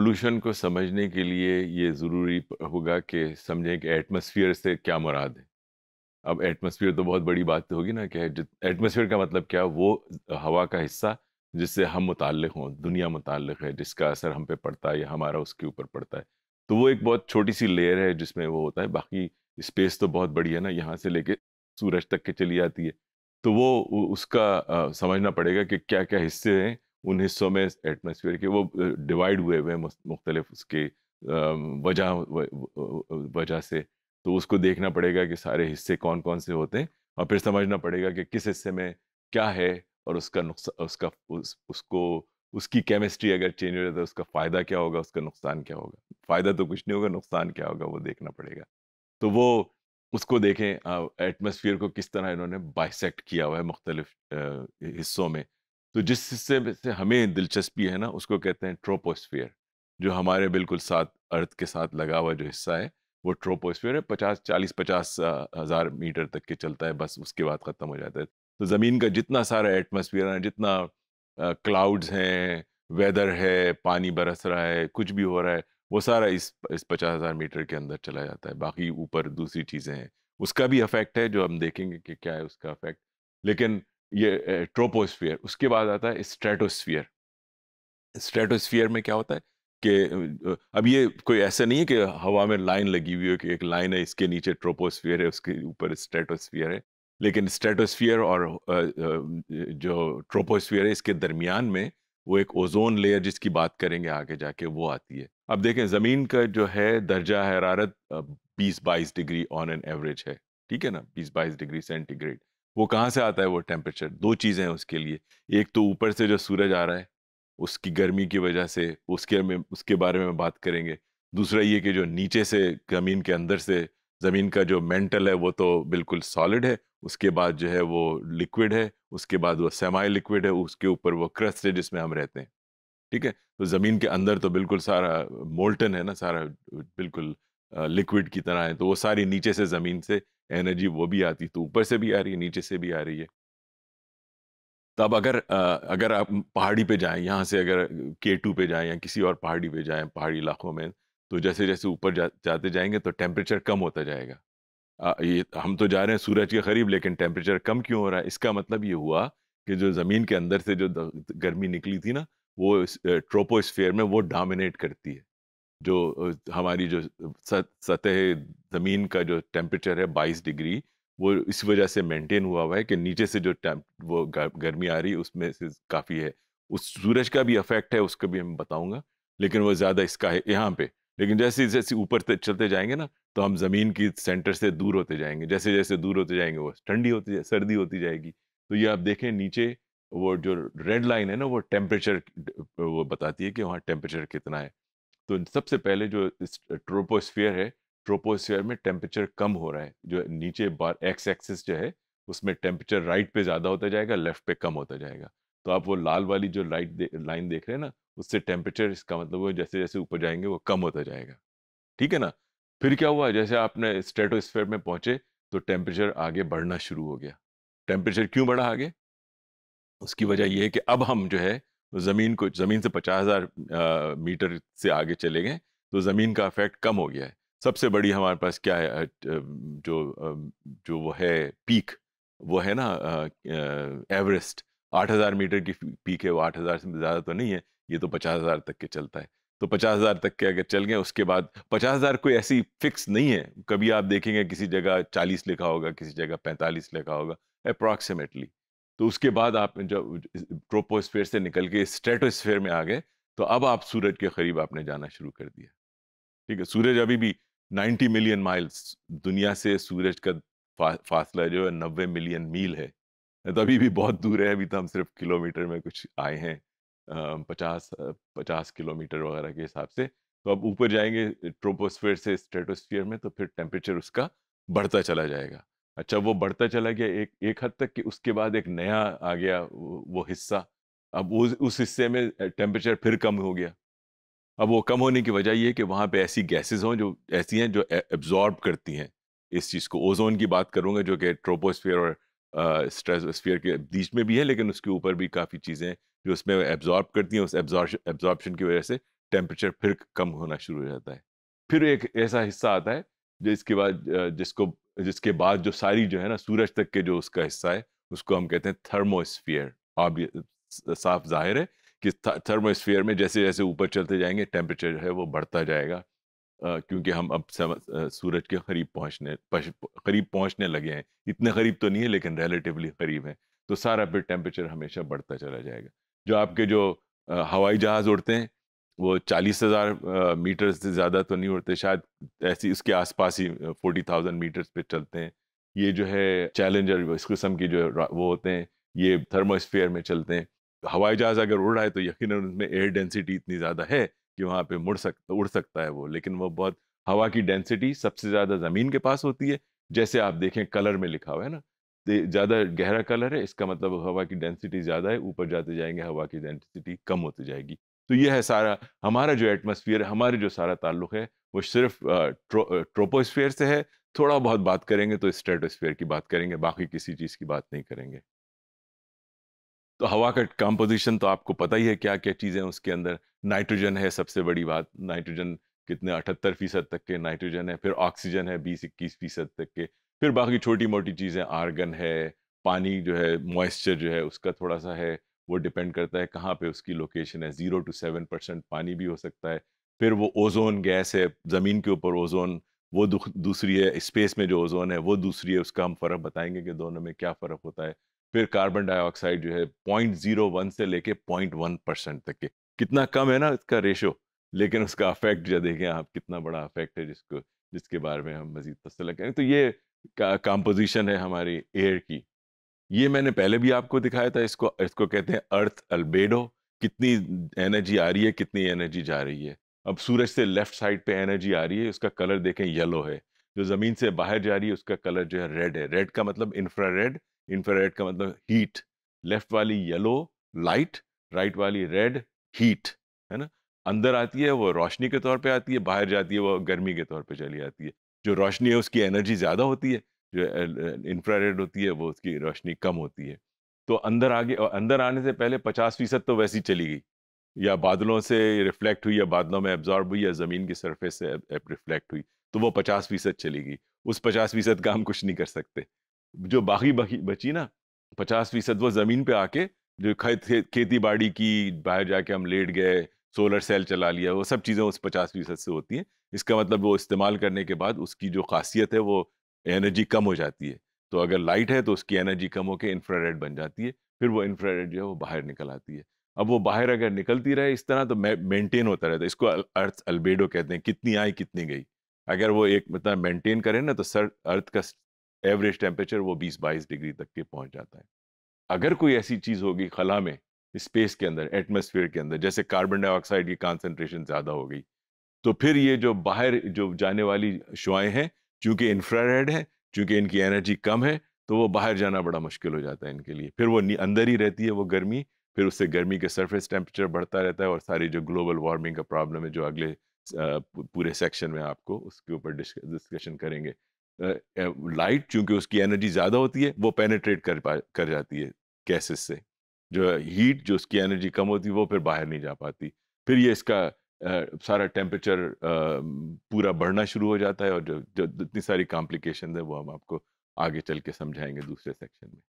pollution को समझने के लिए ये ज़रूरी होगा कि समझें कि एटमॉस्फेयर से क्या मुराद है अब एटमॉस्फेयर तो बहुत बड़ी बात तो होगी ना कि एटमॉस्फेयर का मतलब क्या वो हवा का हिस्सा जिससे हम मुतल हों दुनिया मुतल है जिसका असर हम पे पड़ता है या हमारा उसके ऊपर पड़ता है तो वो एक बहुत छोटी सी लेयर है जिसमें वो होता है बाकी स्पेस तो बहुत बड़ी है ना यहाँ से लेके सूरज तक के चली जाती है तो वो उसका आ, समझना पड़ेगा कि क्या क्या हिस्से हैं उन हिस्सों में एटमोसफियर के वो डिवाइड हुए हुए हैं मुख्तलिफ उसके वजह वजह से तो उसको देखना पड़ेगा कि सारे हिस्से कौन कौन से होते हैं और फिर समझना पड़ेगा कि किस हिस्से में क्या है और उसका नुकसान उसका उस, उसको उसकी केमिस्ट्री अगर चेंज हो जाता तो है उसका फ़ायदा क्या होगा उसका नुकसान क्या होगा फ़ायदा तो कुछ नहीं होगा नुकसान क्या होगा वो देखना पड़ेगा तो वो उसको देखें एटमोसफियर को किस तरह इन्होंने बाइसेकट किया हुआ है मुख्तलिफ हिस्सों में तो जिस हिस्से से हमें दिलचस्पी है ना उसको कहते हैं ट्रोपोस्फियर जो हमारे बिल्कुल साथ अर्थ के साथ लगा हुआ जो हिस्सा है वो ट्रोपोस्फियर है पचास चालीस पचास हज़ार मीटर तक के चलता है बस उसके बाद ख़त्म हो जाता है तो ज़मीन का जितना सारा एटमोसफियर है जितना क्लाउड्स हैं वेदर है पानी बरस रहा है कुछ भी हो रहा है वो सारा इस इस पचास हज़ार मीटर के अंदर चला जाता है बाकी ऊपर दूसरी चीज़ें हैं उसका भी अफेक्ट है जो हम देखेंगे कि क्या है उसका अफेक्ट लेकिन ये ट्रोपोस्फियर उसके बाद आता है स्ट्रेटोस्फियर स्ट्रेटोस्फियर में क्या होता है कि अब ये कोई ऐसा नहीं है कि हवा में लाइन लगी हुई है कि एक लाइन है इसके नीचे ट्रोपोस्फियर है उसके ऊपर स्ट्रेटोस्फियर है लेकिन स्ट्रेटोस्फियर और जो ट्रोपोस्फियर है इसके दरमियान में वो एक ओजोन लेयर जिसकी बात करेंगे आगे जाके वो आती है अब देखें ज़मीन का जो है दर्जा हरारत बीस बाईस डिग्री ऑन एन एवरेज है ठीक है ना बीस बाईस डिग्री सेंटीग्रेड वो कहाँ से आता है वो टेम्परेचर दो चीज़ें हैं उसके लिए एक तो ऊपर से जो सूरज आ रहा है उसकी गर्मी की वजह से उसके में उसके बारे में बात करेंगे दूसरा ये कि जो नीचे से ज़मीन के अंदर से ज़मीन का जो मेंटल है वो तो बिल्कुल सॉलिड है उसके बाद जो है वो लिक्विड है उसके बाद वो सेमाई लिक्विड है उसके ऊपर वो क्रस्ट है जिसमें हम रहते हैं ठीक है तो ज़मीन के अंदर तो बिल्कुल सारा मोल्टन है ना सारा बिल्कुल लिक्विड की तरह है तो वो सारी नीचे से ज़मीन से एनर्जी वो भी आती तो ऊपर से भी आ रही है नीचे से भी आ रही है तब अगर अगर आप पहाड़ी पे जाएं यहाँ से अगर के टू पे जाएं या किसी और पहाड़ी पे जाएं पहाड़ी इलाकों में तो जैसे जैसे ऊपर जा, जाते जाएंगे तो टेम्परेचर कम होता जाएगा आ, ये हम तो जा रहे हैं सूरज के करीब लेकिन टेम्परेचर कम क्यों हो रहा है इसका मतलब ये हुआ कि जो ज़मीन के अंदर से जो गर्मी निकली थी ना वो ट्रोपोस्फेयर में वो डामिनेट करती है जो हमारी जो सतह ज़मीन का जो टेम्परेचर है 22 डिग्री वो इस वजह से मेंटेन हुआ हुआ है कि नीचे से जो वो गर्मी आ रही है उसमें से काफ़ी है उस सूरज का भी अफेक्ट है उसको भी हम बताऊंगा लेकिन वो ज़्यादा इसका है यहाँ पे लेकिन जैसे जैसे ऊपर चलते जाएंगे ना तो हम ज़मीन की सेंटर से दूर होते जाएंगे जैसे जैसे दूर होते जाएंगे वो ठंडी होती जाए सर्दी होती जाएगी तो ये आप देखें नीचे वो जो रेड लाइन है ना वो टेम्परेचर वो बताती है कि वहाँ टेम्परेचर कितना है तो सबसे पहले जो इस ट्रोपोस्फियर है ट्रोपोस्फियर में टेम्परेचर कम हो रहा है जो नीचे बार एक्स एक्सिस जो है उसमें टेम्परेचर राइट पे ज़्यादा होता जाएगा लेफ्ट पे कम होता जाएगा तो आप वो लाल वाली जो लाइट लाइन देख रहे हैं ना उससे टेम्परेचर इसका मतलब वो जैसे जैसे ऊपर जाएंगे वो कम होता जाएगा ठीक है ना फिर क्या हुआ जैसे आपने स्टेटोस्फेयर में पहुंचे तो टेम्परेचर आगे बढ़ना शुरू हो गया टेम्परेचर क्यों बढ़ा आगे उसकी वजह यह है कि अब हम जो है तो ज़मीन को ज़मीन से पचास हज़ार मीटर से आगे चले गए तो ज़मीन का इफेक्ट कम हो गया है सबसे बड़ी हमारे पास क्या है जो जो वो है पीक वो है ना एवरेस्ट आठ हज़ार मीटर की पीक है वो आठ हज़ार से ज़्यादा तो नहीं है ये तो पचास हज़ार तक के चलता है तो पचास हज़ार तक के अगर चल गए उसके बाद पचास हज़ार कोई ऐसी फिक्स नहीं है कभी आप देखेंगे किसी जगह चालीस लिखा होगा किसी जगह पैंतालीस लिखा होगा अप्रॉक्सीमेटली तो उसके बाद आप जब ट्रोपोस्फेयर से निकल के स्ट्रेटोस्फेयर में आ गए तो अब आप सूरज के करीब आपने जाना शुरू कर दिया ठीक है सूरज अभी भी 90 मिलियन माइल्स दुनिया से सूरज का फा, फासला जो है नब्बे मिलियन मील है तो अभी भी बहुत दूर है अभी तो हम सिर्फ किलोमीटर में कुछ आए हैं पचास पचास किलोमीटर वगैरह के हिसाब से तो अब ऊपर जाएंगे ट्रोपोस्फेयर से स्ट्रेटोस्फीयर में तो फिर टेम्परेचर उसका बढ़ता चला जाएगा अच्छा वो बढ़ता चला गया एक एक हद तक कि उसके बाद एक नया आ गया वो हिस्सा अब उस उस हिस्से में टेम्परेचर फिर कम हो गया अब वो कम होने की वजह ये कि वहाँ पे ऐसी गैसेस हों जो ऐसी हैं जो एब्जॉर्ब करती हैं इस चीज़ को ओजोन की बात करूँगा जो कि ट्रोपोस्फियर और स्ट्रेसफेयर के बीच में भी है लेकिन उसके ऊपर भी काफ़ी चीज़ें जो उसमें एब्जॉर्ब करती हैं उस एब्जॉर्बशन की वजह से टेम्परेचर फिर कम होना शुरू हो जाता है फिर एक ऐसा हिस्सा आता है जिसके बाद जिसको जिसके बाद जो सारी जो है ना सूरज तक के जो उसका हिस्सा है उसको हम कहते हैं थर्मोस्फियर आप साफ जाहिर है कि थर्मोस्फियर में जैसे जैसे ऊपर चलते जाएंगे टेम्परेचर है वो बढ़ता जाएगा क्योंकि हम अब सूरज के करीब पहुंचने करीब पहुंचने लगे हैं इतने करीब तो नहीं है लेकिन रिलेटिवली करीब है तो सारा फिर टेम्परेचर हमेशा बढ़ता चला जाएगा जो आपके जो हवाई जहाज़ उड़ते हैं वो चालीस हज़ार मीटर से ज़्यादा तो नहीं उड़ते शायद ऐसी इसके आसपास ही फोर्टी थाउजेंड मीटर्स पे चलते हैं ये जो है चैलेंजर इस किस्म की जो वो होते हैं ये थर्मोस्फेयर में चलते हैं हवाई जहाज़ अगर उड़ रहा है तो यकीन उसमें एयर डेंसिटी इतनी ज़्यादा है कि वहाँ पर मुड़ सक उड़ सकता है वो लेकिन वो बहुत हवा की डेंसिटी सबसे ज़्यादा ज़मीन के पास होती है जैसे आप देखें कलर में लिखा हुआ है ना ज़्यादा गहरा कलर है इसका मतलब हवा की डेंसिटी ज़्यादा है ऊपर जाते जाएंगे हवा की डेंसिटी कम होती जाएगी तो ये है सारा हमारा जो एटमोसफियर हमारे जो सारा ताल्लुक है वो सिर्फ ट्रो, ट्रोपोस्फेयर से है थोड़ा बहुत बात करेंगे तो स्ट्रेटोस्फियर की बात करेंगे बाकी किसी चीज़ की बात नहीं करेंगे तो हवा का कंपोजिशन तो आपको पता ही है क्या क्या चीज़ें उसके अंदर नाइट्रोजन है सबसे बड़ी बात नाइट्रोजन कितने अठहत्तर फीसद तक के नाइट्रोजन है फिर ऑक्सीजन है बीस इक्कीस फीसद तक के फिर बाकी छोटी मोटी चीज़ें आर्गन है पानी जो है मॉइस्चर जो है उसका थोड़ा सा है वो डिपेंड करता है कहाँ पे उसकी लोकेशन है ज़ीरो टू सेवन परसेंट पानी भी हो सकता है फिर वो ओजोन गैस है ज़मीन के ऊपर ओजोन वो दूसरी है स्पेस में जो ओजोन है वो दूसरी है उसका हम फ़र्क बताएंगे कि दोनों में क्या फ़र्क होता है फिर कार्बन डाइऑक्साइड जो है पॉइंट जीरो वन से लेके पॉइंट वन परसेंट तक के कितना कम है ना इसका रेशो लेकिन उसका अफेक्ट जो देखें आप कितना बड़ा अफेक्ट है जिसको जिसके बारे में हम मजीद तस्ल करें तो ये कंपोजिशन है हमारी एयर की ये मैंने पहले भी आपको दिखाया था इसको इसको कहते हैं अर्थ अल्बेडो कितनी एनर्जी आ रही है कितनी एनर्जी जा रही है अब सूरज से लेफ्ट साइड पे एनर्जी आ रही है उसका कलर देखें येलो है जो ज़मीन से बाहर जा रही है उसका कलर जो है रेड है रेड का मतलब इंफ्रा रेड का मतलब हीट लेफ्ट वाली येलो लाइट राइट वाली रेड हीट है ना अंदर आती है वो रोशनी के तौर पे आती है बाहर जाती है वो गर्मी के तौर पे चली आती है जो रोशनी है उसकी एनर्जी ज़्यादा होती है जो इंफ्रारेड होती है वो उसकी रोशनी कम होती है तो अंदर आगे अंदर आने से पहले पचास फीसद तो वैसी चली गई या बादलों से रिफ्लेक्ट हुई या बादलों में एब्जॉर्ब हुई या ज़मीन की सरफेस से रिफ्लेक्ट हुई तो वो पचास फीसद चली गई उस पचास फीसद का हम कुछ नहीं कर सकते जो बाकी बाकी बची ना पचास फीसद वो ज़मीन पे आके जो खेती बाड़ी की बाहर जाके हम लेट गए सोलर सेल चला लिया वो सब चीज़ें उस पचास फीसद से होती हैं इसका मतलब वो इस्तेमाल करने के बाद उसकी जो खासियत है वो एनर्जी कम हो जाती है तो अगर लाइट है तो उसकी एनर्जी कम होकर इंफ्रारेड बन जाती है फिर वो इंफ्रारेड जो है वो बाहर निकल आती है अब वो बाहर अगर निकलती रहे इस तरह तो मेंटेन होता रहता है इसको अर्थ अल्बेडो कहते हैं कितनी आई कितनी गई अगर वो एक मतलब मेंटेन करें ना तो सर अर्थ का एवरेज टेम्परेचर वो 20-22 डिग्री तक के पहुंच जाता है अगर कोई ऐसी चीज़ होगी खला में स्पेस के अंदर एटमोसफियर के अंदर जैसे कार्बन डाइऑक्साइड की कॉन्सेंट्रेशन ज़्यादा हो गई तो फिर ये जो बाहर जो जाने वाली शुआएँ हैं चूंकि इंफ्रारेड है चूंकि इनकी एनर्जी कम है तो वो बाहर जाना बड़ा मुश्किल हो जाता है इनके लिए फिर वो अंदर ही रहती है वो गर्मी फिर उससे गर्मी के सरफेस टेम्परेचर बढ़ता रहता है और सारी जो ग्लोबल वार्मिंग का प्रॉब्लम है जो अगले पूरे सेक्शन में आपको उसके ऊपर डिस्कशन करेंगे लाइट चूंकि उसकी एनर्जी ज़्यादा होती है वो पेनेट्रेट कर पा कर जाती है गैसेस से जो हीट जो उसकी एनर्जी कम होती है वो फिर बाहर नहीं जा पाती फिर ये इसका सारा टेम्परेचर पूरा बढ़ना शुरू हो जाता है और जो जो जितनी सारी कॉम्प्लिकेशन है वो हम आपको आगे चल के समझाएंगे दूसरे सेक्शन में